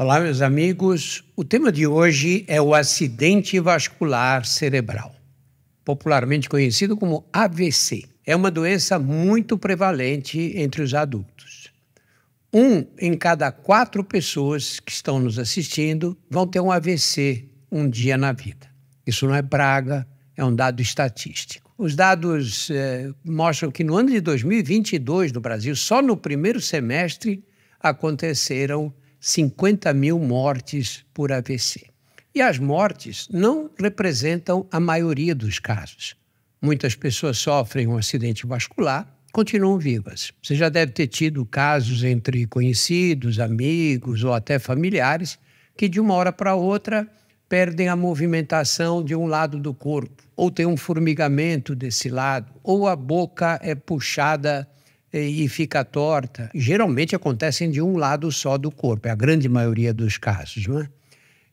Olá, meus amigos. O tema de hoje é o acidente vascular cerebral, popularmente conhecido como AVC. É uma doença muito prevalente entre os adultos. Um em cada quatro pessoas que estão nos assistindo vão ter um AVC um dia na vida. Isso não é praga, é um dado estatístico. Os dados eh, mostram que no ano de 2022, no Brasil, só no primeiro semestre aconteceram 50 mil mortes por AVC. E as mortes não representam a maioria dos casos. Muitas pessoas sofrem um acidente vascular, continuam vivas. Você já deve ter tido casos entre conhecidos, amigos ou até familiares que de uma hora para outra perdem a movimentação de um lado do corpo, ou tem um formigamento desse lado, ou a boca é puxada e fica torta, geralmente acontecem de um lado só do corpo, é a grande maioria dos casos, não é?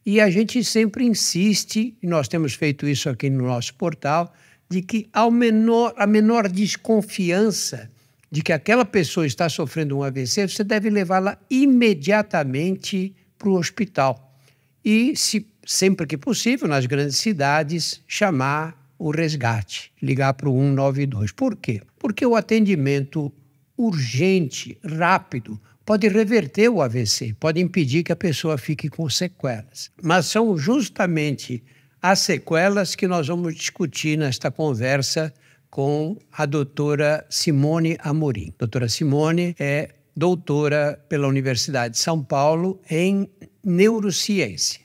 E a gente sempre insiste, e nós temos feito isso aqui no nosso portal, de que ao menor, a menor desconfiança de que aquela pessoa está sofrendo um AVC, você deve levá-la imediatamente para o hospital. E, se, sempre que possível, nas grandes cidades, chamar o resgate, ligar para o 192. Por quê? Porque o atendimento urgente, rápido, pode reverter o AVC, pode impedir que a pessoa fique com sequelas. Mas são justamente as sequelas que nós vamos discutir nesta conversa com a doutora Simone Amorim. Doutora Simone é doutora pela Universidade de São Paulo em neurociência.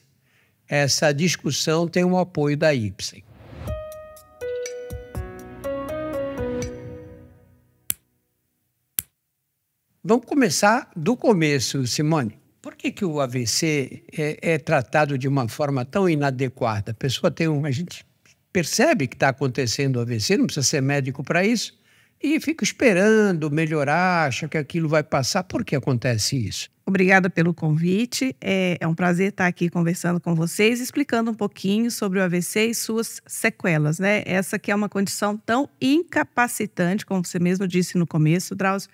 Essa discussão tem o apoio da Ipsen. Vamos começar do começo, Simone. Por que, que o AVC é, é tratado de uma forma tão inadequada? A pessoa tem um. A gente percebe que está acontecendo o AVC, não precisa ser médico para isso, e fica esperando melhorar, acha que aquilo vai passar. Por que acontece isso? Obrigada pelo convite. É, é um prazer estar tá aqui conversando com vocês, explicando um pouquinho sobre o AVC e suas sequelas, né? Essa que é uma condição tão incapacitante, como você mesmo disse no começo, Drauzio,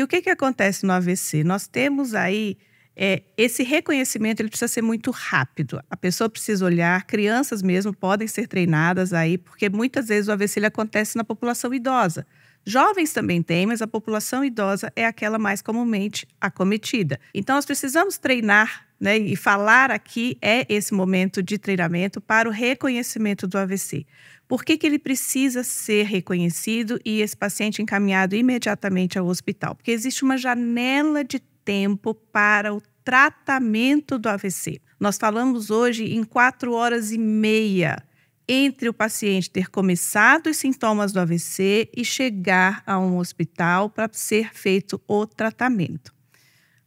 e o que, que acontece no AVC? Nós temos aí é, esse reconhecimento ele precisa ser muito rápido. A pessoa precisa olhar, crianças mesmo podem ser treinadas aí, porque muitas vezes o AVC ele acontece na população idosa. Jovens também têm, mas a população idosa é aquela mais comumente acometida. Então, nós precisamos treinar né? E falar aqui é esse momento de treinamento para o reconhecimento do AVC. Por que, que ele precisa ser reconhecido e esse paciente encaminhado imediatamente ao hospital? Porque existe uma janela de tempo para o tratamento do AVC. Nós falamos hoje em quatro horas e meia entre o paciente ter começado os sintomas do AVC e chegar a um hospital para ser feito o tratamento.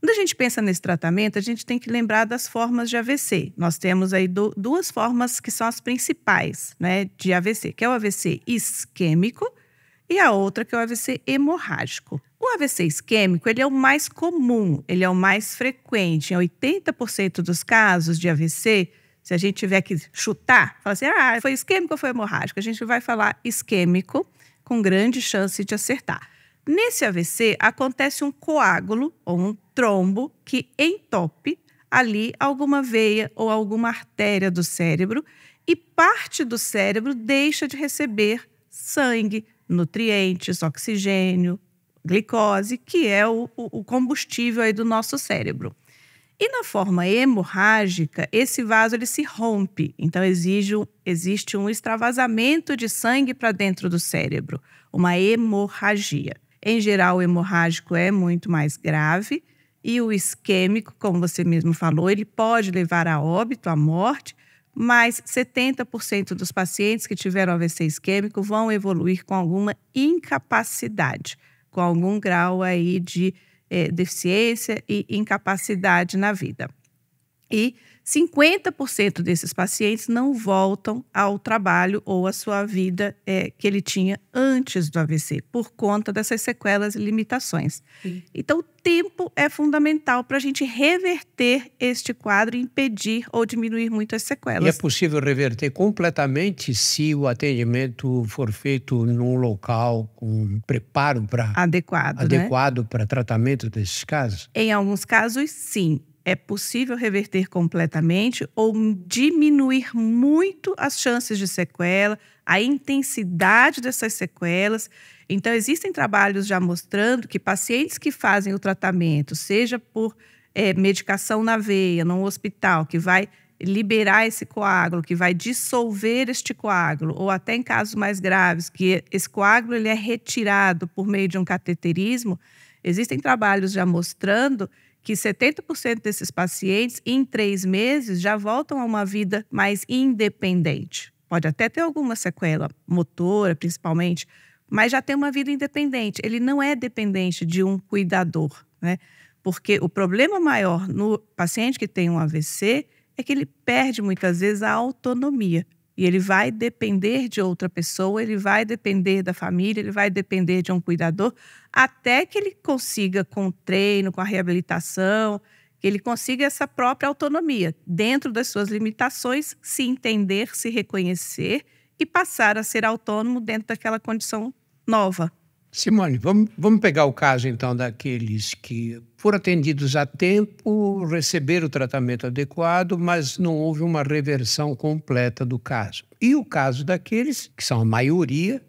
Quando a gente pensa nesse tratamento, a gente tem que lembrar das formas de AVC. Nós temos aí do, duas formas que são as principais né, de AVC, que é o AVC isquêmico e a outra que é o AVC hemorrágico. O AVC isquêmico ele é o mais comum, ele é o mais frequente. Em 80% dos casos de AVC, se a gente tiver que chutar, falar assim, ah, foi isquêmico ou foi hemorrágico? A gente vai falar isquêmico, com grande chance de acertar. Nesse AVC acontece um coágulo ou um trombo que entope ali alguma veia ou alguma artéria do cérebro e parte do cérebro deixa de receber sangue, nutrientes, oxigênio, glicose, que é o, o combustível aí do nosso cérebro. E na forma hemorrágica, esse vaso ele se rompe, então exige, existe um extravasamento de sangue para dentro do cérebro, uma hemorragia. Em geral, o hemorrágico é muito mais grave e o isquêmico, como você mesmo falou, ele pode levar a óbito, à morte, mas 70% dos pacientes que tiveram AVC isquêmico vão evoluir com alguma incapacidade, com algum grau aí de é, deficiência e incapacidade na vida. E 50% desses pacientes não voltam ao trabalho ou à sua vida é, que ele tinha antes do AVC, por conta dessas sequelas e limitações. Sim. Então, o tempo é fundamental para a gente reverter este quadro, e impedir ou diminuir muito as sequelas. E é possível reverter completamente se o atendimento for feito num local com preparo para adequado, adequado né? para tratamento desses casos? Em alguns casos, sim é possível reverter completamente ou diminuir muito as chances de sequela, a intensidade dessas sequelas. Então, existem trabalhos já mostrando que pacientes que fazem o tratamento, seja por é, medicação na veia, num hospital, que vai liberar esse coágulo, que vai dissolver este coágulo, ou até em casos mais graves, que esse coágulo ele é retirado por meio de um cateterismo, existem trabalhos já mostrando que 70% desses pacientes, em três meses, já voltam a uma vida mais independente. Pode até ter alguma sequela, motora principalmente, mas já tem uma vida independente. Ele não é dependente de um cuidador, né? Porque o problema maior no paciente que tem um AVC é que ele perde muitas vezes a autonomia. E ele vai depender de outra pessoa, ele vai depender da família, ele vai depender de um cuidador, até que ele consiga, com o treino, com a reabilitação, que ele consiga essa própria autonomia, dentro das suas limitações, se entender, se reconhecer e passar a ser autônomo dentro daquela condição nova. Simone, vamos, vamos pegar o caso então daqueles que foram atendidos a tempo, receberam o tratamento adequado, mas não houve uma reversão completa do caso. E o caso daqueles, que são a maioria,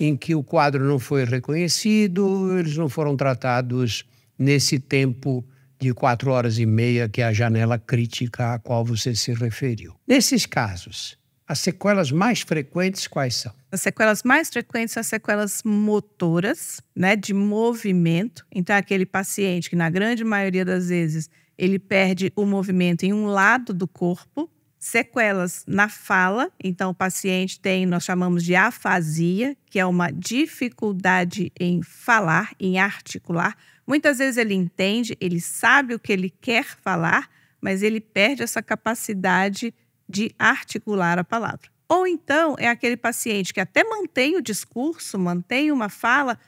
em que o quadro não foi reconhecido, eles não foram tratados nesse tempo de quatro horas e meia, que é a janela crítica a qual você se referiu. Nesses casos, as sequelas mais frequentes quais são? As sequelas mais frequentes são as sequelas motoras, né, de movimento. Então, é aquele paciente que, na grande maioria das vezes, ele perde o movimento em um lado do corpo. Sequelas na fala, então o paciente tem, nós chamamos de afasia, que é uma dificuldade em falar, em articular. Muitas vezes ele entende, ele sabe o que ele quer falar, mas ele perde essa capacidade de articular a palavra. Ou então é aquele paciente que até mantém o discurso, mantém uma fala,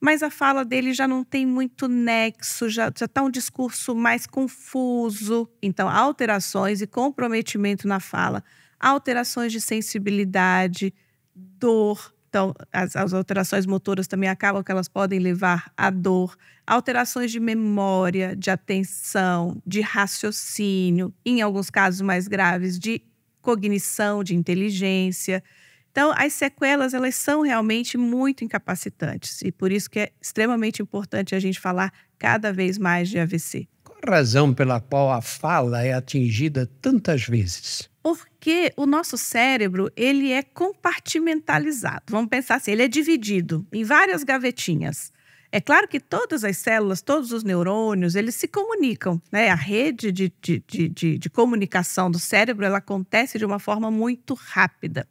mas a fala dele já não tem muito nexo, já está um discurso mais confuso. Então, alterações e comprometimento na fala, alterações de sensibilidade, dor. Então, as, as alterações motoras também acabam que elas podem levar à dor, alterações de memória, de atenção, de raciocínio, em alguns casos mais graves, de cognição, de inteligência. Então, as sequelas, elas são realmente muito incapacitantes e por isso que é extremamente importante a gente falar cada vez mais de AVC. Qual a razão pela qual a fala é atingida tantas vezes? Porque o nosso cérebro, ele é compartimentalizado. Vamos pensar assim, ele é dividido em várias gavetinhas. É claro que todas as células, todos os neurônios, eles se comunicam, né? A rede de, de, de, de, de comunicação do cérebro, ela acontece de uma forma muito rápida.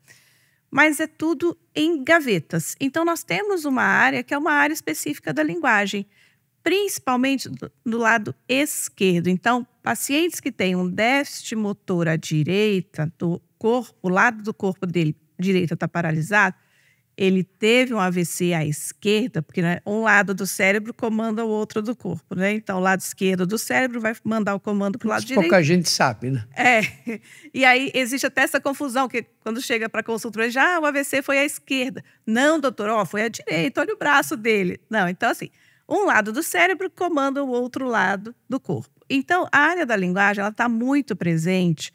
Mas é tudo em gavetas. Então, nós temos uma área que é uma área específica da linguagem, principalmente do, do lado esquerdo. Então, pacientes que têm um déficit motor à direita do corpo, o lado do corpo dele direita está paralisado, ele teve um AVC à esquerda, porque né, um lado do cérebro comanda o outro do corpo, né? Então, o lado esquerdo do cérebro vai mandar o comando para o lado direito. Pouca gente sabe, né? É. E aí existe até essa confusão, que quando chega para a consultora, já ah, o AVC foi à esquerda. Não, doutor, ó, foi à direita, olha o braço dele. Não, então assim, um lado do cérebro comanda o outro lado do corpo. Então, a área da linguagem, ela está muito presente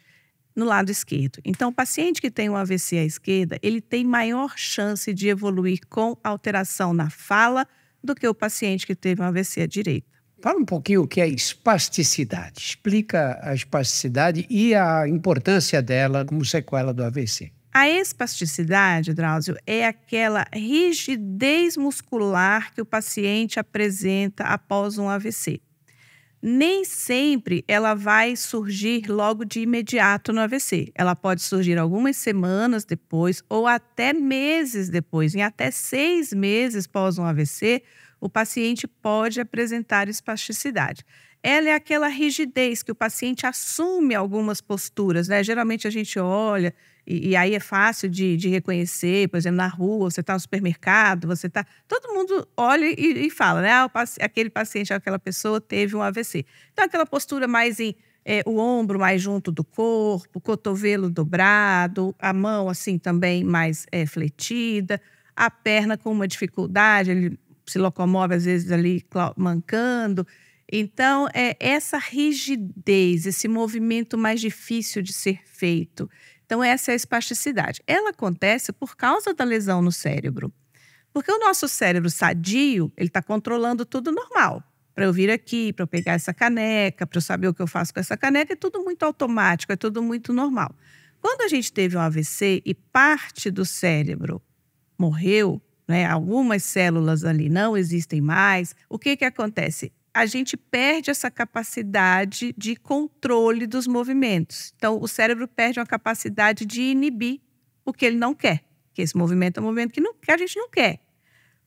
no lado esquerdo. Então, o paciente que tem um AVC à esquerda, ele tem maior chance de evoluir com alteração na fala do que o paciente que teve um AVC à direita. Fala um pouquinho o que é espasticidade. Explica a espasticidade e a importância dela como sequela do AVC. A espasticidade, Drauzio, é aquela rigidez muscular que o paciente apresenta após um AVC nem sempre ela vai surgir logo de imediato no AVC. Ela pode surgir algumas semanas depois ou até meses depois. Em até seis meses pós um AVC, o paciente pode apresentar espasticidade. Ela é aquela rigidez que o paciente assume algumas posturas, né? Geralmente a gente olha e, e, aí é fácil de, de, reconhecer, por exemplo, na rua, você está no supermercado, você está. Todo mundo olha e, e fala, né? Ah, paci... aquele paciente, aquela pessoa teve um AVC. Então, aquela postura mais em é, o ombro mais junto do corpo, o cotovelo dobrado, a mão assim também mais é, fletida, a perna com uma dificuldade, ele se locomove às vezes ali mancando. Então, é essa rigidez, esse movimento mais difícil de ser feito, então, essa é a espasticidade. Ela acontece por causa da lesão no cérebro. Porque o nosso cérebro sadio, ele está controlando tudo normal. Para eu vir aqui, para eu pegar essa caneca, para eu saber o que eu faço com essa caneca, é tudo muito automático, é tudo muito normal. Quando a gente teve um AVC e parte do cérebro morreu, né, algumas células ali não existem mais, o que, que acontece? a gente perde essa capacidade de controle dos movimentos. Então, o cérebro perde uma capacidade de inibir o que ele não quer. Que esse movimento é um movimento que, não, que a gente não quer.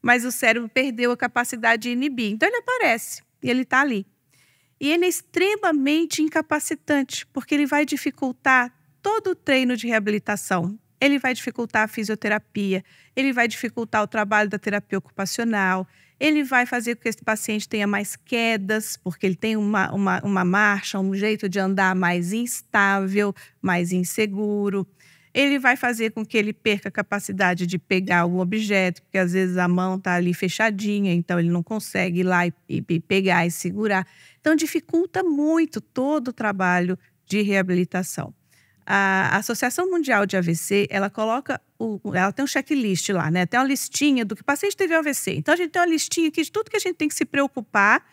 Mas o cérebro perdeu a capacidade de inibir. Então, ele aparece e ele está ali. E ele é extremamente incapacitante, porque ele vai dificultar todo o treino de reabilitação. Ele vai dificultar a fisioterapia, ele vai dificultar o trabalho da terapia ocupacional, ele vai fazer com que esse paciente tenha mais quedas, porque ele tem uma, uma, uma marcha, um jeito de andar mais instável, mais inseguro. Ele vai fazer com que ele perca a capacidade de pegar algum objeto, porque às vezes a mão está ali fechadinha, então ele não consegue ir lá e, e pegar e segurar. Então, dificulta muito todo o trabalho de reabilitação a Associação Mundial de AVC, ela coloca, o, ela tem um checklist lá, né? Tem uma listinha do que o paciente teve AVC. Então, a gente tem uma listinha aqui de tudo que a gente tem que se preocupar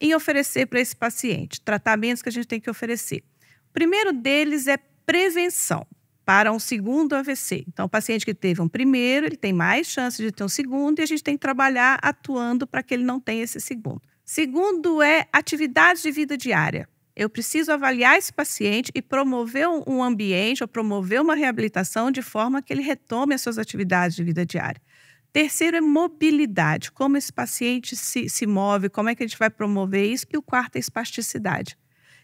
em oferecer para esse paciente, tratamentos que a gente tem que oferecer. O primeiro deles é prevenção para um segundo AVC. Então, o paciente que teve um primeiro, ele tem mais chances de ter um segundo e a gente tem que trabalhar atuando para que ele não tenha esse segundo. Segundo é atividade de vida diária. Eu preciso avaliar esse paciente e promover um ambiente ou promover uma reabilitação de forma que ele retome as suas atividades de vida diária. Terceiro é mobilidade, como esse paciente se, se move, como é que a gente vai promover isso. E o quarto é espasticidade.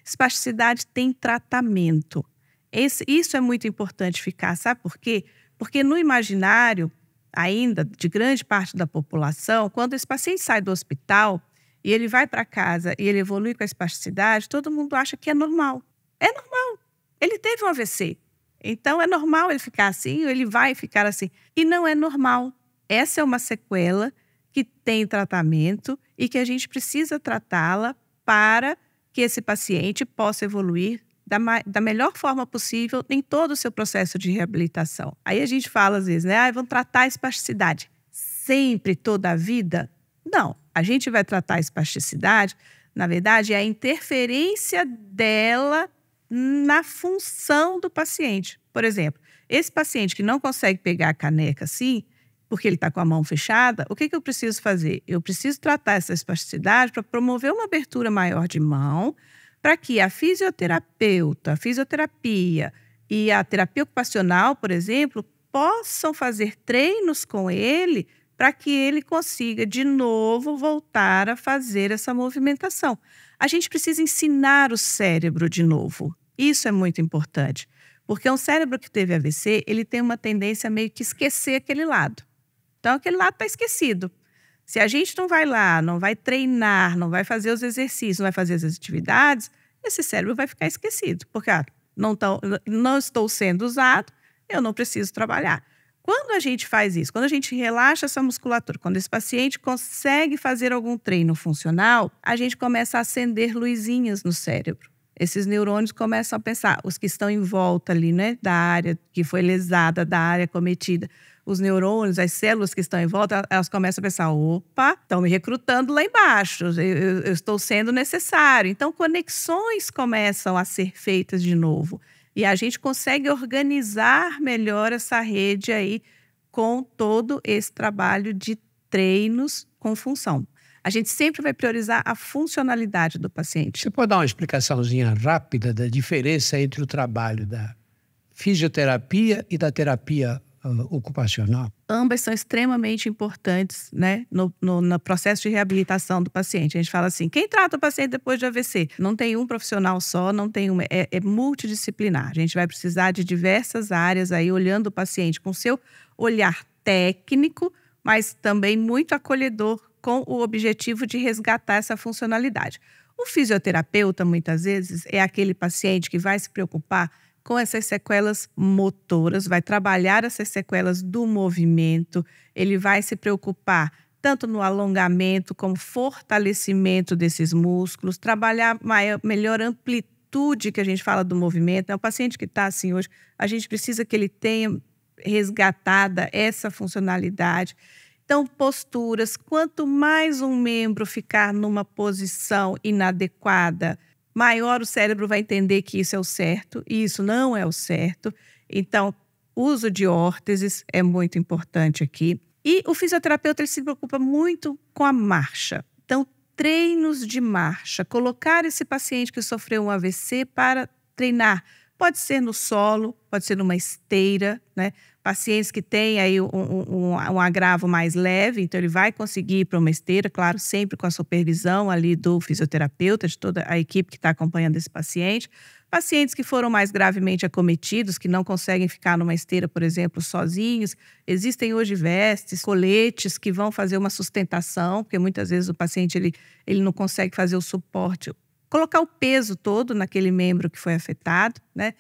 Espasticidade tem tratamento. Esse, isso é muito importante ficar, sabe por quê? Porque no imaginário, ainda de grande parte da população, quando esse paciente sai do hospital, e ele vai para casa e ele evolui com a espasticidade, todo mundo acha que é normal. É normal. Ele teve um AVC. Então é normal ele ficar assim, ou ele vai ficar assim. E não é normal. Essa é uma sequela que tem tratamento e que a gente precisa tratá-la para que esse paciente possa evoluir da, da, melhor forma possível em todo o seu processo de reabilitação. Aí a gente fala às vezes, né? Ah, vamos tratar a espasticidade sempre, toda a vida? Não. A gente vai tratar a espasticidade, na verdade, é a interferência dela na função do paciente. Por exemplo, esse paciente que não consegue pegar a caneca assim, porque ele está com a mão fechada, o que, que eu preciso fazer? Eu preciso tratar essa espasticidade para promover uma abertura maior de mão, para que a fisioterapeuta, a fisioterapia e a terapia ocupacional, por exemplo, possam fazer treinos com ele para que ele consiga de novo voltar a fazer essa movimentação. A gente precisa ensinar o cérebro de novo. Isso é muito importante, porque um cérebro que teve AVC, ele tem uma tendência a meio que esquecer aquele lado. Então aquele lado está esquecido. Se a gente não vai lá, não vai treinar, não vai fazer os exercícios, não vai fazer as atividades, esse cérebro vai ficar esquecido, porque ah, não, tão, não estou sendo usado, eu não preciso trabalhar. Quando a gente faz isso, quando a gente relaxa essa musculatura, quando esse paciente consegue fazer algum treino funcional, a gente começa a acender luzinhas no cérebro. Esses neurônios começam a pensar, os que estão em volta ali, né, da área que foi lesada, da área cometida, os neurônios, as células que estão em volta, elas começam a pensar: opa, estão me recrutando lá embaixo, eu, eu, eu, estou sendo necessário. Então, conexões começam a ser feitas de novo. E a gente consegue organizar melhor essa rede aí com todo esse trabalho de treinos com função. A gente sempre vai priorizar a funcionalidade do paciente. Você pode dar uma explicaçãozinha rápida da diferença entre o trabalho da fisioterapia e da terapia uh, ocupacional? Ambas são extremamente importantes né, no, no, no, processo de reabilitação do paciente. A gente fala assim: quem trata o paciente depois de AVC? Não tem um profissional só, não tem um, é, é multidisciplinar. A gente vai precisar de diversas áreas aí olhando o paciente com seu olhar técnico, mas também muito acolhedor com o objetivo de resgatar essa funcionalidade. O fisioterapeuta, muitas vezes, é aquele paciente que vai se preocupar com essas sequelas motoras, vai trabalhar essas sequelas do movimento, ele vai se preocupar tanto no alongamento como fortalecimento desses músculos, trabalhar maior, melhor amplitude que a gente fala do movimento. É O paciente que está assim hoje, a gente precisa que ele tenha resgatada essa funcionalidade. Então, posturas, quanto mais um membro ficar numa posição inadequada, maior o cérebro vai entender que isso é o certo e isso não é o certo. Então, uso de órteses é muito importante aqui. E o fisioterapeuta se preocupa muito com a marcha. Então, treinos de marcha, colocar esse paciente que sofreu um AVC para treinar. Pode ser no solo, pode ser numa esteira, né? pacientes que têm aí um, um, um, agravo mais leve, então ele vai conseguir ir para uma esteira, claro, sempre com a supervisão ali do fisioterapeuta, de toda a equipe que está acompanhando esse paciente. Pacientes que foram mais gravemente acometidos, que não conseguem ficar numa esteira, por exemplo, sozinhos, existem hoje vestes, coletes que vão fazer uma sustentação, porque muitas vezes o paciente ele, ele não consegue fazer o suporte, colocar o peso todo naquele membro que foi afetado, né?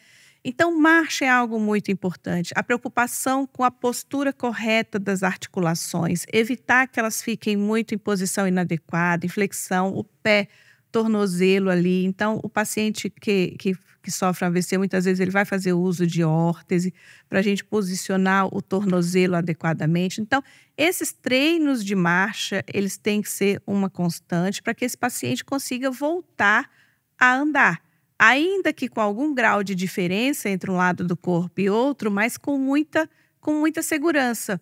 Então, marcha é algo muito importante. A preocupação com a postura correta das articulações, evitar que elas fiquem muito em posição inadequada, inflexão, o pé, tornozelo ali. Então, o paciente que, que, que sofre AVC, muitas vezes ele vai fazer uso de órtese para a gente posicionar o tornozelo adequadamente. Então, esses treinos de marcha, eles têm que ser uma constante para que esse paciente consiga voltar a andar ainda que com algum grau de diferença entre um lado do corpo e outro, mas com muita, com muita segurança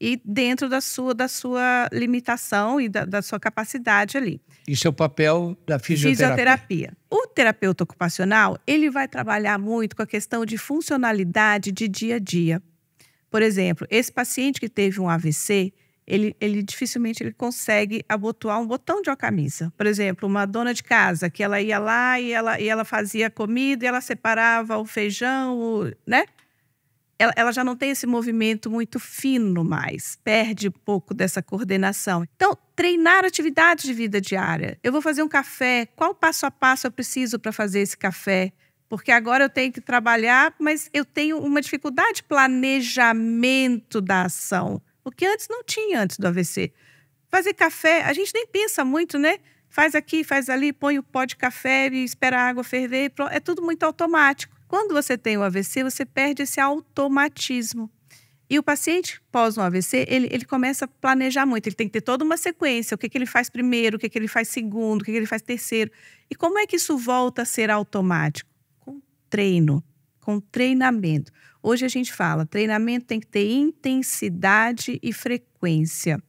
e dentro da sua, da sua limitação e da, da sua capacidade ali. Isso é o papel da fisioterapia. fisioterapia. O terapeuta ocupacional, ele vai trabalhar muito com a questão de funcionalidade de dia a dia. Por exemplo, esse paciente que teve um AVC, ele, ele dificilmente ele consegue abotoar um botão de uma camisa. Por exemplo, uma dona de casa que ela ia lá e ela, e ela fazia comida e ela separava o feijão, o, né? Ela, ela já não tem esse movimento muito fino mais, perde um pouco dessa coordenação. Então, treinar atividades de vida diária. Eu vou fazer um café, qual passo a passo eu preciso para fazer esse café? porque agora eu tenho que trabalhar, mas eu tenho uma dificuldade de planejamento da ação. O que antes não tinha antes do AVC. Fazer café, a gente nem pensa muito, né? Faz aqui, faz ali, põe o pó de café e espera a água ferver. É tudo muito automático. Quando você tem o AVC, você perde esse automatismo. E o paciente pós um AVC, ele, ele começa a planejar muito. Ele tem que ter toda uma sequência: o que, que ele faz primeiro, o que, que ele faz segundo, o que, que ele faz terceiro. E como é que isso volta a ser automático? Com treino, com treinamento. Hoje a gente fala, treinamento tem que ter intensidade e frequência.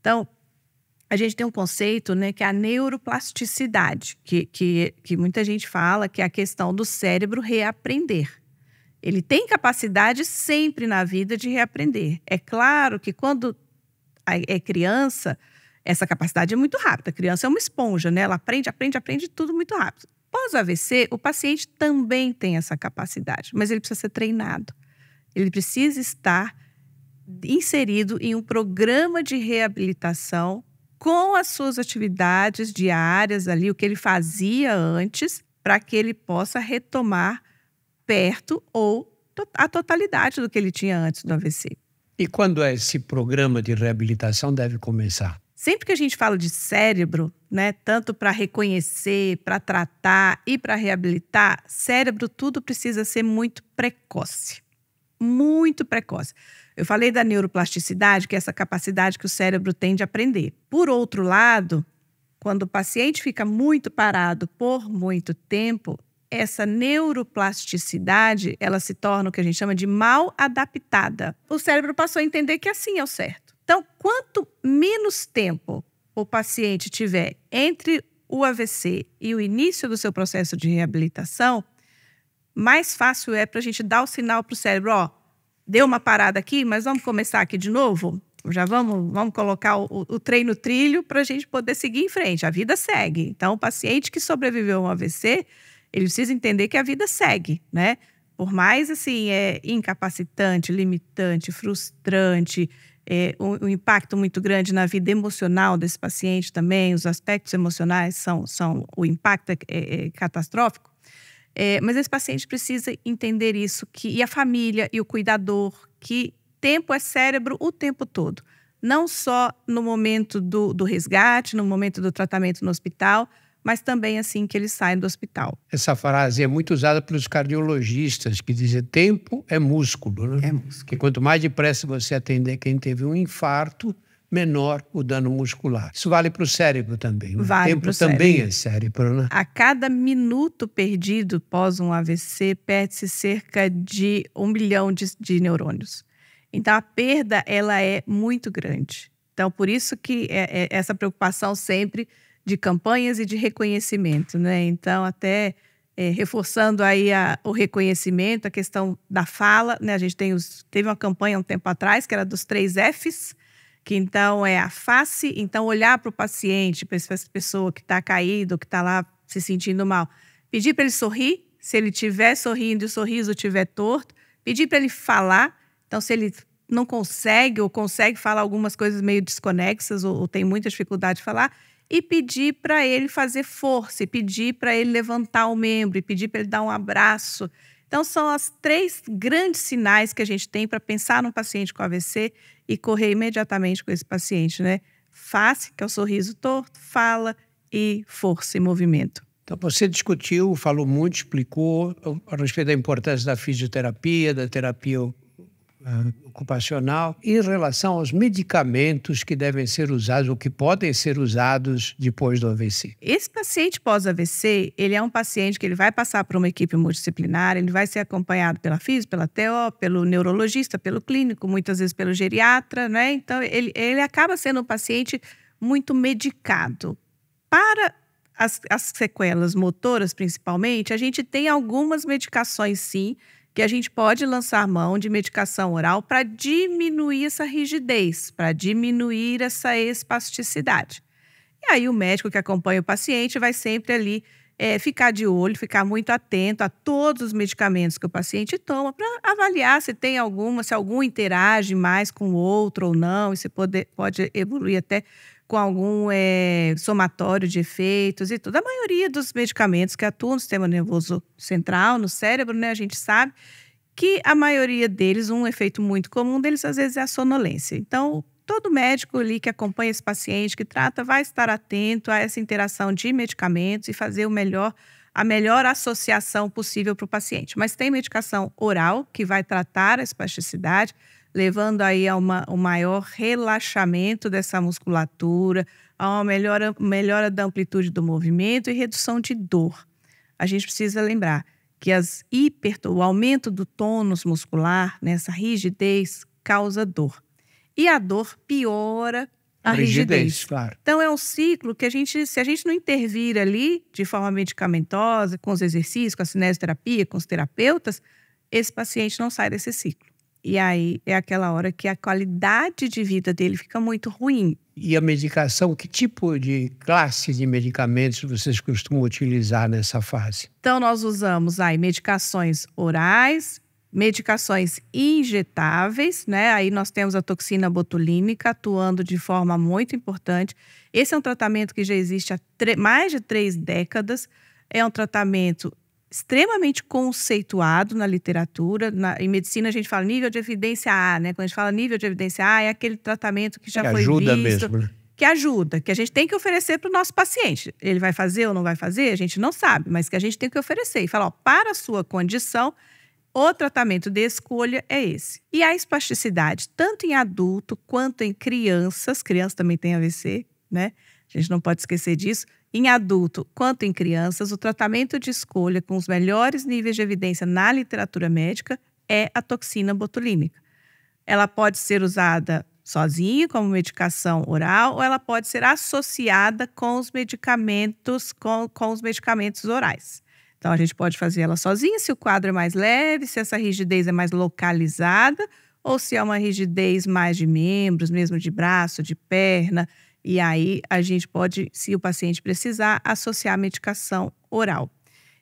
Então, a gente tem um conceito né, que é a neuroplasticidade, que, que, que muita gente fala que é a questão do cérebro reaprender. Ele tem capacidade sempre na vida de reaprender. É claro que quando é criança, essa capacidade é muito rápida. A criança é uma esponja, né? Ela aprende, aprende, aprende tudo muito rápido. Pós-AVC, o paciente também tem essa capacidade, mas ele precisa ser treinado. Ele precisa estar inserido em um programa de reabilitação com as suas atividades diárias ali, o que ele fazia antes, para que ele possa retomar perto ou a totalidade do que ele tinha antes do AVC. E quando é esse programa de reabilitação deve começar? Sempre que a gente fala de cérebro, né, tanto para reconhecer, para tratar e para reabilitar, cérebro tudo precisa ser muito precoce. Muito precoce. Eu falei da neuroplasticidade, que é essa capacidade que o cérebro tem de aprender. Por outro lado, quando o paciente fica muito parado por muito tempo, essa neuroplasticidade, ela se torna o que a gente chama de mal adaptada. O cérebro passou a entender que assim é o certo. Então, quanto menos tempo o paciente tiver entre o AVC e o início do seu processo de reabilitação, mais fácil é para a gente dar o sinal para o cérebro: ó, deu uma parada aqui, mas vamos começar aqui de novo? Já vamos, vamos colocar o, o trem no trilho para a gente poder seguir em frente. A vida segue. Então, o paciente que sobreviveu a um AVC, ele precisa entender que a vida segue, né? Por mais assim, é incapacitante, limitante, frustrante, é, um, um, impacto muito grande na vida emocional desse paciente também, os aspectos emocionais são, são o impacto é, é, é catastrófico. É, mas esse paciente precisa entender isso, que e a família e o cuidador, que tempo é cérebro o tempo todo. Não só no momento do, do resgate, no momento do tratamento no hospital, mas também assim que eles saem do hospital. Essa frase é muito usada pelos cardiologistas, que dizem tempo é músculo. Né? É músculo. Que quanto mais depressa você atender quem teve um infarto, menor o dano muscular. Isso vale para o cérebro também. Né? Vale tempo também cérebro. é cérebro, né? A cada minuto perdido pós um AVC, perde-se cerca de um milhão de, de neurônios. Então, a perda ela é muito grande. Então, por isso que é, é essa preocupação sempre de campanhas e de reconhecimento, né? Então, até é, reforçando aí a, o reconhecimento, a questão da fala, né? A gente tem os, teve uma campanha um tempo atrás que era dos três Fs, que então é a face, então olhar para o paciente, para essa pessoa que está caído, que está lá se sentindo mal, pedir para ele sorrir, se ele estiver sorrindo e o sorriso estiver torto, pedir para ele falar, então se ele não consegue ou consegue falar algumas coisas meio desconexas ou, ou tem muita dificuldade de falar, e pedir para ele fazer força, e pedir para ele levantar o membro, e pedir para ele dar um abraço. Então, são as três grandes sinais que a gente tem para pensar num paciente com AVC e correr imediatamente com esse paciente, né? Face, que é o sorriso torto, fala e força e movimento. Então, você discutiu, falou muito, explicou a respeito da importância da fisioterapia, da terapia ah, ocupacional em relação aos medicamentos que devem ser usados ou que podem ser usados depois do AVC. Esse paciente pós-AVC, ele é um paciente que ele vai passar por uma equipe multidisciplinar, ele vai ser acompanhado pela FIS, pela TO, pelo neurologista, pelo clínico, muitas vezes pelo geriatra, né? Então, ele, ele acaba sendo um paciente muito medicado. Para as, as sequelas motoras, principalmente, a gente tem algumas medicações, sim, que a gente pode lançar mão de medicação oral para diminuir essa rigidez, para diminuir essa espasticidade. E aí o médico que acompanha o paciente vai sempre ali é, ficar de olho, ficar muito atento a todos os medicamentos que o paciente toma para avaliar se tem alguma, se algum interage mais com o outro ou não, e se pode, pode evoluir até com algum é, somatório de efeitos e tudo. A maioria dos medicamentos que atuam no sistema nervoso central, no cérebro, né, a gente sabe que a maioria deles, um efeito muito comum deles, às vezes, é a sonolência. Então, todo médico ali que acompanha esse paciente, que trata, vai estar atento a essa interação de medicamentos e fazer o melhor, a melhor associação possível para o paciente. Mas tem medicação oral que vai tratar a espasticidade, levando aí a uma, um maior relaxamento dessa musculatura, a uma melhora, melhora da amplitude do movimento e redução de dor. A gente precisa lembrar que as hiper, o aumento do tônus muscular, nessa rigidez, causa dor. E a dor piora a rigidez. rigidez. Claro. Então é um ciclo que a gente, se a gente não intervir ali de forma medicamentosa, com os exercícios, com a cinesioterapia, com os terapeutas, esse paciente não sai desse ciclo. E aí é aquela hora que a qualidade de vida dele fica muito ruim. E a medicação, que tipo de classe de medicamentos vocês costumam utilizar nessa fase? Então, nós usamos aí medicações orais, medicações injetáveis, né? Aí nós temos a toxina botulínica atuando de forma muito importante. Esse é um tratamento que já existe há mais de três décadas. É um tratamento extremamente conceituado na literatura. Na, em medicina, a gente fala nível de evidência A, né? Quando a gente fala nível de evidência A, é aquele tratamento que já que foi ajuda visto. Mesmo, né? Que ajuda, que a gente tem que oferecer para o nosso paciente. Ele vai fazer ou não vai fazer, a gente não sabe, mas que a gente tem que oferecer. E falar, ó, para a sua condição, o tratamento de escolha é esse. E a espasticidade, tanto em adulto quanto em crianças, crianças também têm AVC, né? A gente não pode esquecer disso em adulto quanto em crianças, o tratamento de escolha com os melhores níveis de evidência na literatura médica é a toxina botulínica. Ela pode ser usada sozinha como medicação oral ou ela pode ser associada com os medicamentos com, com os medicamentos orais. Então a gente pode fazer ela sozinha se o quadro é mais leve, se essa rigidez é mais localizada ou se é uma rigidez mais de membros, mesmo de braço, de perna, e aí a gente pode, se o paciente precisar, associar a medicação oral.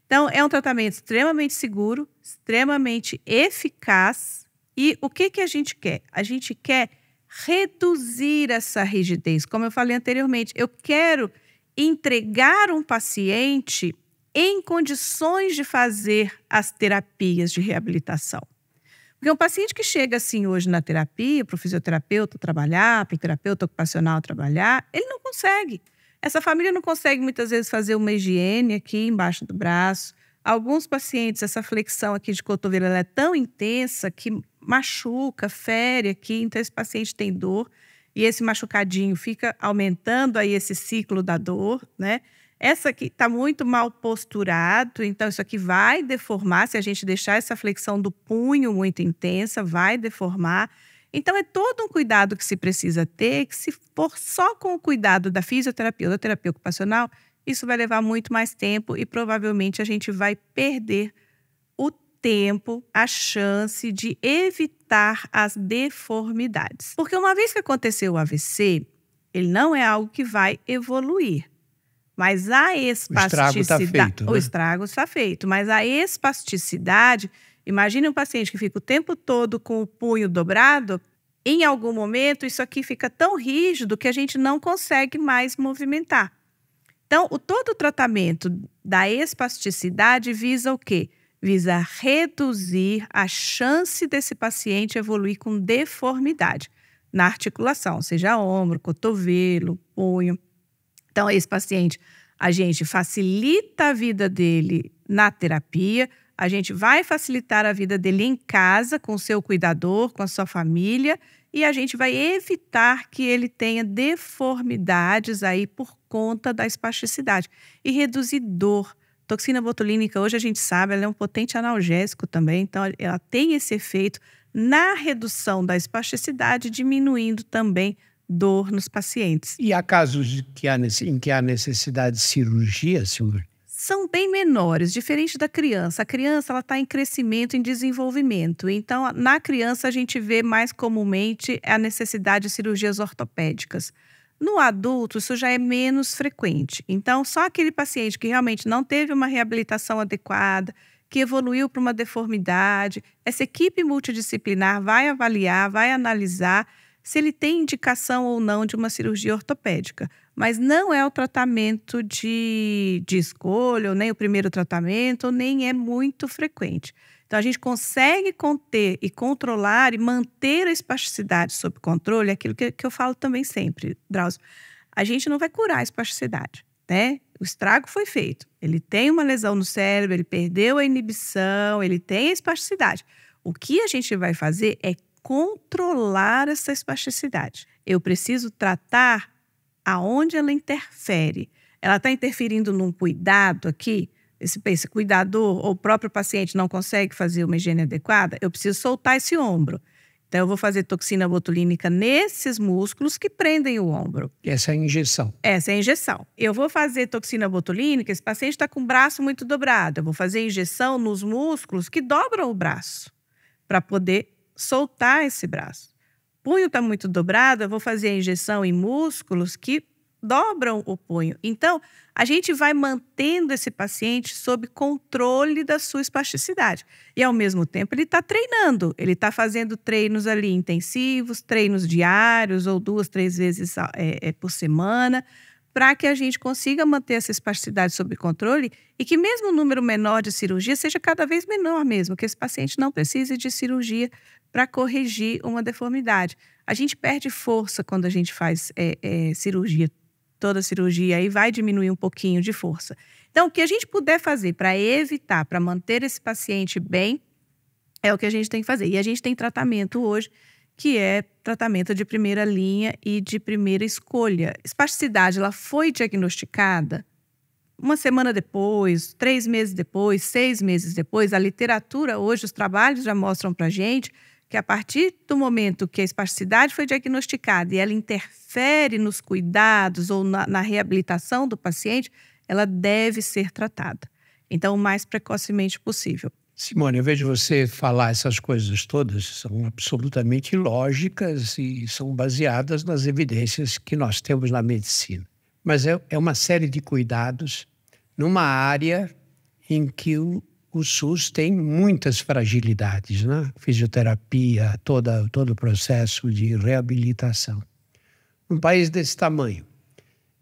Então, é um tratamento extremamente seguro, extremamente eficaz. E o que, que a gente quer? A gente quer reduzir essa rigidez. Como eu falei anteriormente, eu quero entregar um paciente em condições de fazer as terapias de reabilitação. Porque um paciente que chega assim hoje na terapia, para o fisioterapeuta trabalhar, para o terapeuta ocupacional trabalhar, ele não consegue. Essa família não consegue muitas vezes fazer uma higiene aqui embaixo do braço. Alguns pacientes, essa flexão aqui de cotovelo é tão intensa que machuca, fere aqui, então esse paciente tem dor e esse machucadinho fica aumentando aí esse ciclo da dor, né? Essa aqui está muito mal posturado, então isso aqui vai deformar. Se a gente deixar essa flexão do punho muito intensa, vai deformar. Então é todo um cuidado que se precisa ter, que se for só com o cuidado da fisioterapia ou da terapia ocupacional, isso vai levar muito mais tempo e provavelmente a gente vai perder o tempo, a chance de evitar as deformidades. Porque uma vez que aconteceu o AVC, ele não é algo que vai evoluir. Mas a espasticidade. O estrago está feito. Né? O estrago está feito. Mas a espasticidade. Imagine um paciente que fica o tempo todo com o punho dobrado. Em algum momento, isso aqui fica tão rígido que a gente não consegue mais movimentar. Então, o, todo o tratamento da espasticidade visa o quê? Visa reduzir a chance desse paciente evoluir com deformidade na articulação, seja ombro, cotovelo, punho. Então, esse paciente, a gente facilita a vida dele na terapia, a gente vai facilitar a vida dele em casa, com o seu cuidador, com a sua família, e a gente vai evitar que ele tenha deformidades aí por conta da espasticidade e reduzir dor. Toxina botulínica, hoje a gente sabe, ela é um potente analgésico também, então ela tem esse efeito na redução da espasticidade, diminuindo também dor nos pacientes. E há casos de que há, em que há necessidade de cirurgia, senhor? São bem menores, diferente da criança. A criança ela está em crescimento, em desenvolvimento. Então, na criança a gente vê mais comumente a necessidade de cirurgias ortopédicas. No adulto, isso já é menos frequente. Então, só aquele paciente que realmente não teve uma reabilitação adequada, que evoluiu para uma deformidade, essa equipe multidisciplinar vai avaliar, vai analisar se ele tem indicação ou não de uma cirurgia ortopédica. Mas não é o tratamento de, de escolha, ou nem o primeiro tratamento, nem é muito frequente. Então, a gente consegue conter e controlar e manter a espasticidade sob controle, é aquilo que, que eu falo também sempre, Drauzio. A gente não vai curar a espasticidade, né? O estrago foi feito. Ele tem uma lesão no cérebro, ele perdeu a inibição, ele tem a espasticidade. O que a gente vai fazer é controlar essa espasticidade. Eu preciso tratar aonde ela interfere. Ela está interferindo num cuidado aqui? Esse, esse cuidador ou o próprio paciente não consegue fazer uma higiene adequada? Eu preciso soltar esse ombro. Então, eu vou fazer toxina botulínica nesses músculos que prendem o ombro. Essa é a injeção. Essa é a injeção. Eu vou fazer toxina botulínica, esse paciente está com o braço muito dobrado. Eu vou fazer injeção nos músculos que dobram o braço para poder soltar esse braço. Punho está muito dobrado, eu vou fazer a injeção em músculos que dobram o punho. Então, a gente vai mantendo esse paciente sob controle da sua espasticidade. E, ao mesmo tempo, ele está treinando, ele está fazendo treinos ali intensivos, treinos diários ou duas, três vezes ah, é, é, por semana, para que a gente consiga manter essa espasticidade sob controle e que, mesmo o um número menor de cirurgia, seja cada vez menor mesmo, que esse paciente não precise de cirurgia para corrigir uma deformidade. A gente perde força quando a gente faz é, é, cirurgia, toda cirurgia, aí vai diminuir um pouquinho de força. Então, o que a gente puder fazer para evitar, para manter esse paciente bem, é o que a gente tem que fazer. E a gente tem tratamento hoje que é tratamento de primeira linha e de primeira escolha. Espasticidade, ela foi diagnosticada uma semana depois, três meses depois, seis meses depois. A literatura hoje, os trabalhos já mostram para a gente que a partir do momento que a espasticidade foi diagnosticada e ela interfere nos cuidados ou na, na reabilitação do paciente, ela deve ser tratada. Então, o mais precocemente possível. Simone, eu vejo você falar essas coisas todas, são absolutamente lógicas e são baseadas nas evidências que nós temos na medicina. Mas é, é uma série de cuidados numa área em que o, o SUS tem muitas fragilidades, né? Fisioterapia, toda, todo o processo de reabilitação. Um país desse tamanho,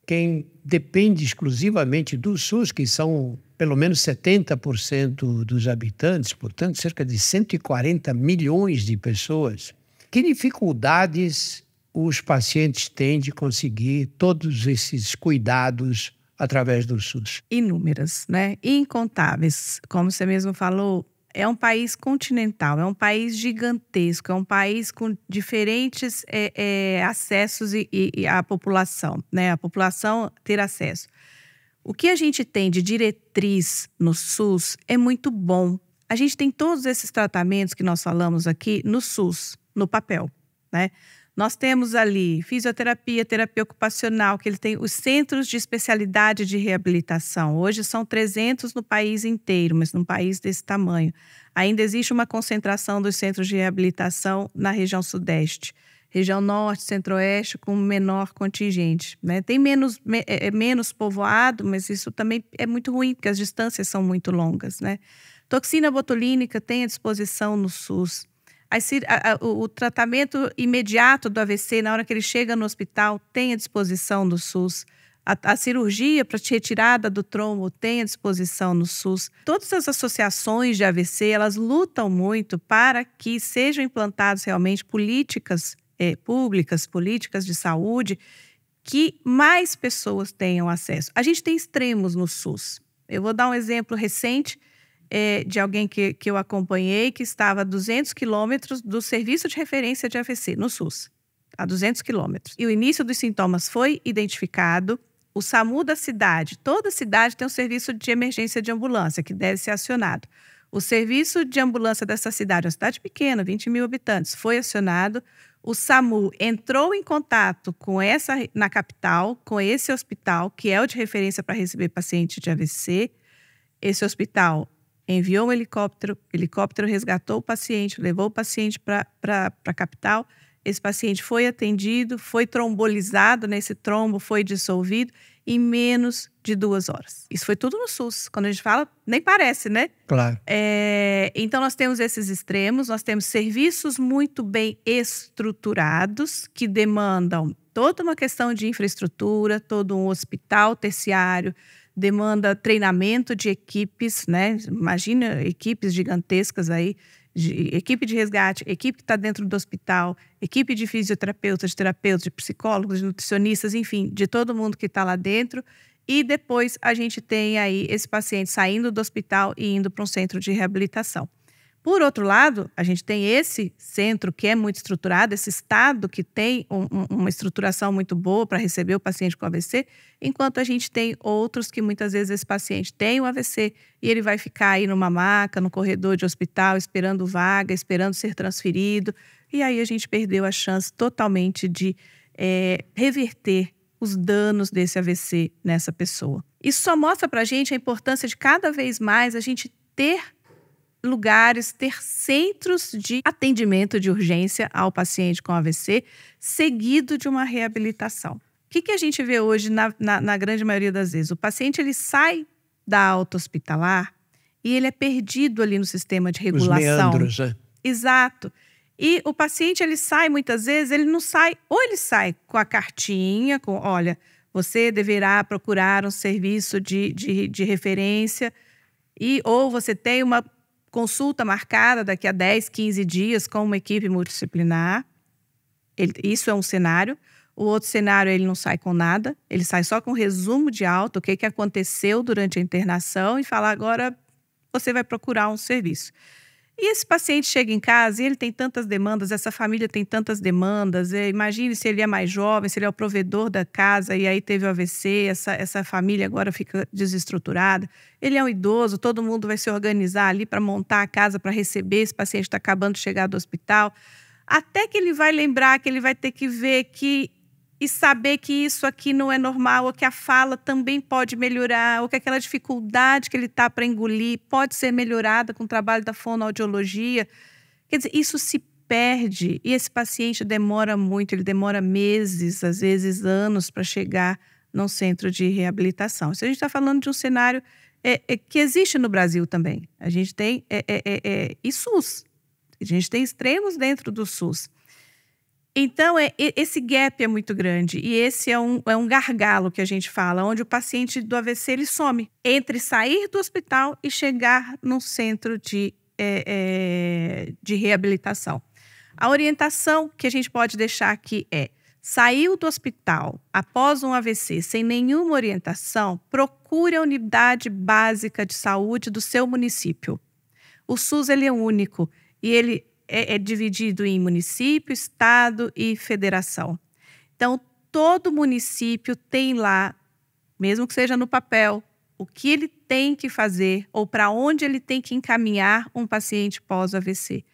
quem depende exclusivamente do SUS, que são pelo menos 70% dos habitantes, portanto, cerca de 140 milhões de pessoas, que dificuldades os pacientes têm de conseguir todos esses cuidados através do SUS? Inúmeras, né? Incontáveis. Como você mesmo falou, é um país continental, é um país gigantesco, é um país com diferentes é, é, acessos e, e, população, né? A população ter acesso. O que a gente tem de diretriz no SUS é muito bom. A gente tem todos esses tratamentos que nós falamos aqui no SUS, no papel, né? Nós temos ali fisioterapia, terapia ocupacional, que ele tem os centros de especialidade de reabilitação. Hoje são 300 no país inteiro, mas num país desse tamanho. Ainda existe uma concentração dos centros de reabilitação na região sudeste. Região norte, centro-oeste, com menor contingente. Né? Tem menos, me, é, é menos povoado, mas isso também é muito ruim, porque as distâncias são muito longas. Né? Toxina botulínica tem à disposição no SUS a, a, o, o tratamento imediato do AVC, na hora que ele chega no hospital, tem à disposição do SUS. A, a, cirurgia para retirada do trombo tem à disposição no SUS. Todas as associações de AVC, elas lutam muito para que sejam implantadas realmente políticas é, públicas, políticas de saúde, que mais pessoas tenham acesso. A gente tem extremos no SUS. Eu vou dar um exemplo recente é, de alguém que, que eu acompanhei que estava a 200 quilômetros do serviço de referência de AVC, no SUS, a 200 quilômetros. E o início dos sintomas foi identificado. O SAMU da cidade, toda cidade tem um serviço de emergência de ambulância que deve ser acionado. O serviço de ambulância dessa cidade, uma cidade pequena, 20 mil habitantes, foi acionado. O SAMU entrou em contato com essa na capital, com esse hospital, que é o de referência para receber paciente de AVC. Esse hospital enviou um helicóptero, o helicóptero resgatou o paciente, levou o paciente para a capital. Esse paciente foi atendido, foi trombolizado, né? trombo foi dissolvido em menos de duas horas. Isso foi tudo no SUS. Quando a gente fala, nem parece, né? Claro. É, então, nós temos esses extremos, nós temos serviços muito bem estruturados, que demandam toda uma questão de infraestrutura, todo um hospital terciário, demanda treinamento de equipes, né? Imagina equipes gigantescas aí, de, equipe de resgate, equipe que está dentro do hospital, equipe de fisioterapeutas, de terapeutas, de psicólogos, de nutricionistas, enfim, de todo mundo que está lá dentro. E depois a gente tem aí esse paciente saindo do hospital e indo para um centro de reabilitação. Por outro lado, a gente tem esse centro que é muito estruturado, esse estado que tem um, um, uma estruturação muito boa para receber o paciente com AVC, enquanto a gente tem outros que muitas vezes esse paciente tem o um AVC e ele vai ficar aí numa maca, no corredor de hospital, esperando vaga, esperando ser transferido. E aí a gente perdeu a chance totalmente de é, reverter os danos desse AVC nessa pessoa. Isso só mostra para a gente a importância de cada vez mais a gente ter lugares, ter centros de atendimento de urgência ao paciente com AVC, seguido de uma reabilitação. O que, que a gente vê hoje, na, na, na grande maioria das vezes? O paciente ele sai da alta hospitalar e ele é perdido ali no sistema de regulação. Os meandros, é. Exato. E o paciente ele sai muitas vezes, ele não sai, ou ele sai com a cartinha, com olha, você deverá procurar um serviço de, de, de referência, e ou você tem uma consulta marcada daqui a 10, 15 dias com uma equipe multidisciplinar. Ele, isso é um cenário. O outro cenário, é ele não sai com nada, ele sai só com um resumo de alta, o que, que aconteceu durante a internação e fala agora você vai procurar um serviço. E esse paciente chega em casa e ele tem tantas demandas, essa família tem tantas demandas. Eh, imagine se ele é mais jovem, se ele é o provedor da casa e aí teve o AVC, essa, essa família agora fica desestruturada. Ele é um idoso, todo mundo vai se organizar ali para montar a casa para receber. Esse paciente está acabando de chegar do hospital. Até que ele vai lembrar que ele vai ter que ver que e saber que isso aqui não é normal, ou que a fala também pode melhorar, ou que aquela dificuldade que ele está para engolir pode ser melhorada com o trabalho da fonoaudiologia. Quer dizer, isso se perde e esse paciente demora muito, ele demora meses, às vezes anos, para chegar num centro de reabilitação. Se a gente está falando de um cenário é, é, que existe no Brasil também. A gente tem é, é, é, e é, SUS. A gente tem extremos dentro do SUS. Então, é, esse gap é muito grande e esse é um, é um gargalo que a gente fala, onde o paciente do AVC ele some entre sair do hospital e chegar num centro de, é, é, de reabilitação. A orientação que a gente pode deixar aqui é: saiu do hospital após um AVC sem nenhuma orientação, procure a unidade básica de saúde do seu município. O SUS ele é único e ele é, é dividido em município, estado e federação. Então, todo município tem lá, mesmo que seja no papel, o que ele tem que fazer ou para onde ele tem que encaminhar um paciente pós-AVC.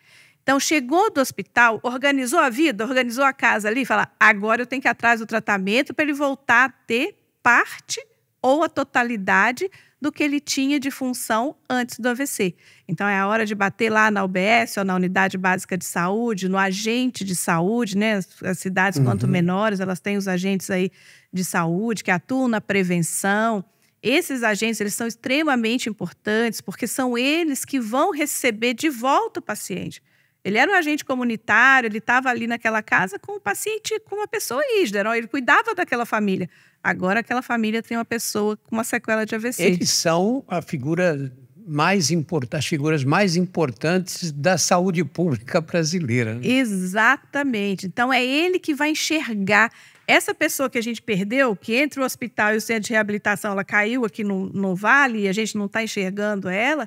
Então, chegou do hospital, organizou a vida, organizou a casa ali, fala: agora eu tenho que ir atrás do tratamento para ele voltar a ter parte ou a totalidade do que ele tinha de função antes do AVC. Então é a hora de bater lá na UBS ou na unidade básica de saúde, no agente de saúde, né? As cidades uhum. quanto menores, elas têm os agentes aí de saúde que atuam na prevenção. Esses agentes, eles são extremamente importantes porque são eles que vão receber de volta o paciente. Ele era um agente comunitário, ele estava ali naquela casa com o paciente, com uma pessoa ídera, ele cuidava daquela família. Agora aquela família tem uma pessoa com uma sequela de AVC. Eles são a figura mais as figuras mais importantes da saúde pública brasileira. Né? Exatamente. Então é ele que vai enxergar essa pessoa que a gente perdeu, que entre o hospital e o centro de reabilitação, ela caiu aqui no, no vale e a gente não está enxergando ela.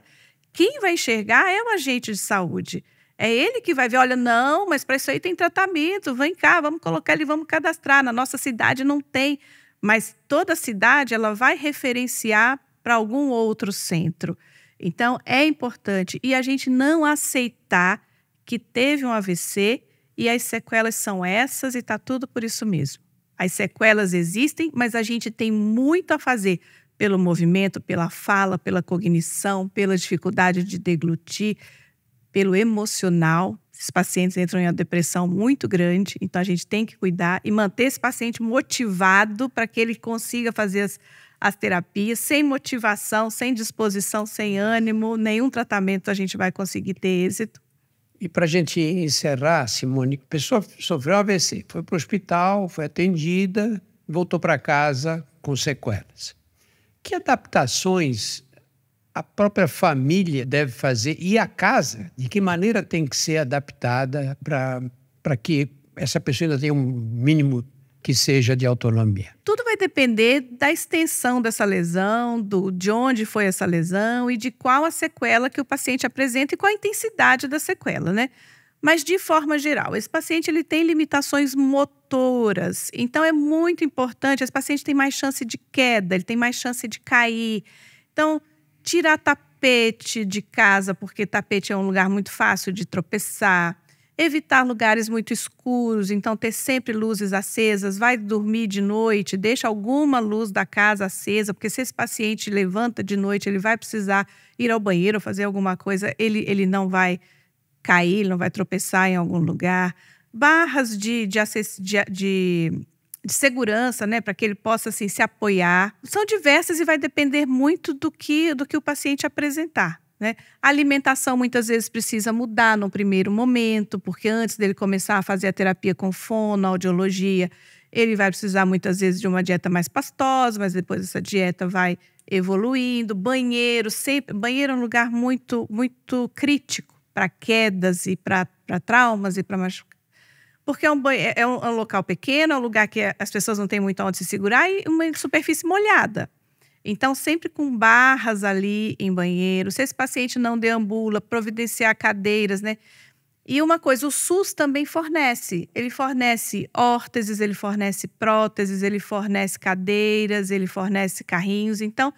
Quem vai enxergar é o agente de saúde. É ele que vai ver, olha, não, mas para isso aí tem tratamento, vem cá, vamos colocar ele, vamos cadastrar. Na nossa cidade não tem mas toda cidade ela vai referenciar para algum outro centro. Então é importante e a gente não aceitar que teve um AVC e as sequelas são essas e está tudo por isso mesmo. As sequelas existem, mas a gente tem muito a fazer pelo movimento, pela fala, pela cognição, pela dificuldade de deglutir, pelo emocional, esses pacientes entram em uma depressão muito grande, então a gente tem que cuidar e manter esse paciente motivado para que ele consiga fazer as, as terapias. Sem motivação, sem disposição, sem ânimo, nenhum tratamento a gente vai conseguir ter êxito. E para a gente encerrar, Simone, a pessoa sofreu AVC, foi para o hospital, foi atendida, voltou para casa com sequelas. Que adaptações a própria família deve fazer e a casa, de que maneira tem que ser adaptada para que essa pessoa ainda tenha um mínimo que seja de autonomia? Tudo vai depender da extensão dessa lesão, do, de onde foi essa lesão e de qual a sequela que o paciente apresenta e qual a intensidade da sequela, né? Mas de forma geral, esse paciente ele tem limitações motoras, então é muito importante. Esse paciente tem mais chance de queda, ele tem mais chance de cair. Então, tirar tapete de casa, porque tapete é um lugar muito fácil de tropeçar, evitar lugares muito escuros, então ter sempre luzes acesas, vai dormir de noite, deixa alguma luz da casa acesa, porque se esse paciente levanta de noite, ele vai precisar ir ao banheiro, fazer alguma coisa, ele, ele não vai cair, não vai tropeçar em algum lugar. Barras de, de, de, de de segurança, né, para que ele possa assim, se apoiar. São diversas e vai depender muito do que, do que o paciente apresentar. Né? A alimentação muitas vezes precisa mudar no primeiro momento, porque antes dele começar a fazer a terapia com fono, audiologia, ele vai precisar muitas vezes de uma dieta mais pastosa, mas depois essa dieta vai evoluindo. Banheiro, sempre, banheiro é um lugar muito, muito crítico para quedas e para traumas e para machucados porque é, é, é um, é um, local pequeno, é um lugar que as pessoas não têm muito onde se segurar e uma superfície molhada. Então, sempre com barras ali em banheiro, se esse paciente não deambula, providenciar cadeiras, né? E uma coisa, o SUS também fornece. Ele fornece órteses, ele fornece próteses, ele fornece cadeiras, ele fornece carrinhos. Então,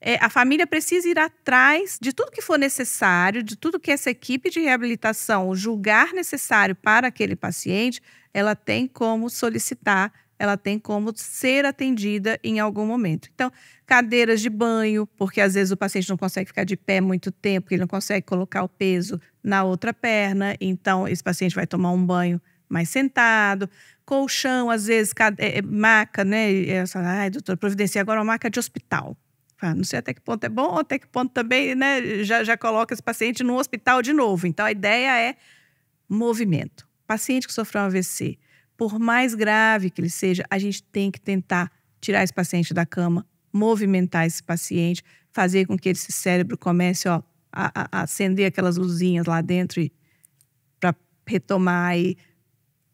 é, a família precisa ir atrás de tudo que for necessário, de tudo que essa equipe de reabilitação julgar necessário para aquele paciente, ela tem como solicitar, ela tem como ser atendida em algum momento. Então, cadeiras de banho, porque às vezes o paciente não consegue ficar de pé muito tempo, ele não consegue colocar o peso na outra perna, então esse paciente vai tomar um banho mais sentado, colchão, às vezes, é, é, maca, né? Ai, doutor, providencia agora uma maca de hospital. Ah, não sei até que ponto é bom, até que ponto também né, já, já coloca esse paciente no hospital de novo. Então, a ideia é movimento. paciente que sofreu um AVC, por mais grave que ele seja, a gente tem que tentar tirar esse paciente da cama, movimentar esse paciente, fazer com que esse cérebro comece ó, a, a acender aquelas luzinhas lá dentro para retomar aí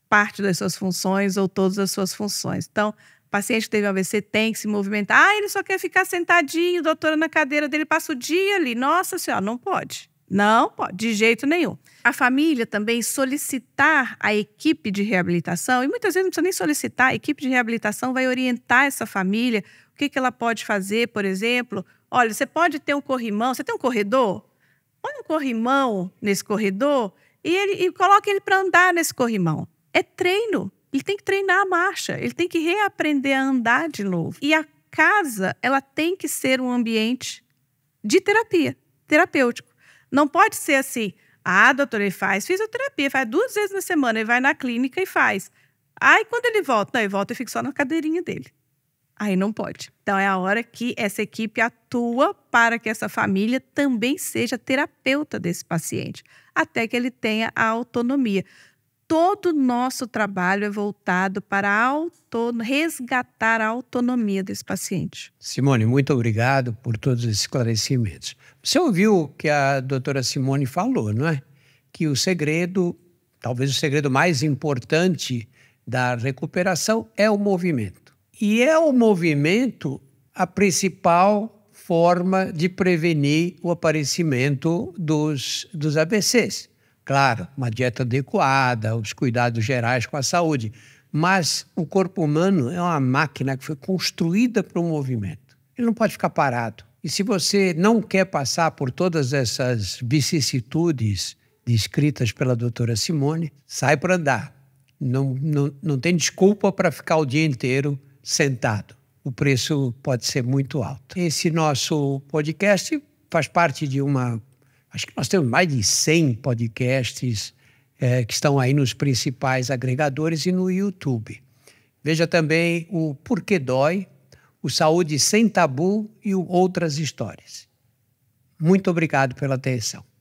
parte das suas funções ou todas as suas funções. Então, paciente que teve AVC tem que se movimentar. Ah, ele só quer ficar sentadinho, doutora na cadeira dele passa o dia ali. Nossa senhora, não pode. Não pode, de jeito nenhum. A família também solicitar a equipe de reabilitação, e muitas vezes não precisa nem solicitar, a equipe de reabilitação vai orientar essa família, o que, que ela pode fazer, por exemplo. Olha, você pode ter um corrimão, você tem um corredor? Põe um corrimão nesse corredor e, ele, e coloca ele para andar nesse corrimão. É treino. Ele tem que treinar a marcha, ele tem que reaprender a andar de novo. E a casa, ela tem que ser um ambiente de terapia, terapêutico. Não pode ser assim, ah, doutor, ele faz fisioterapia, faz duas vezes na semana, ele vai na clínica e faz. Aí, quando ele volta, não, ele volta e fica só na cadeirinha dele. Aí não pode. Então é a hora que essa equipe atua para que essa família também seja terapeuta desse paciente, até que ele tenha a autonomia todo o nosso trabalho é voltado para resgatar a autonomia desse paciente. Simone, muito obrigado por todos os esclarecimentos. Você ouviu o que a doutora Simone falou, não é? Que o segredo, talvez o segredo mais importante da recuperação é o movimento. E é o movimento a principal forma de prevenir o aparecimento dos, dos ABCs. Claro, uma dieta adequada, os cuidados gerais com a saúde. Mas o corpo humano é uma máquina que foi construída para o movimento. Ele não pode ficar parado. E se você não quer passar por todas essas vicissitudes descritas pela doutora Simone, sai para andar. Não, não, não tem desculpa para ficar o dia inteiro sentado. O preço pode ser muito alto. Esse nosso podcast faz parte de uma Acho que nós temos mais de 100 podcasts é, que estão aí nos principais agregadores e no YouTube. Veja também o Porquê Dói, o Saúde Sem Tabu e o Outras Histórias. Muito obrigado pela atenção.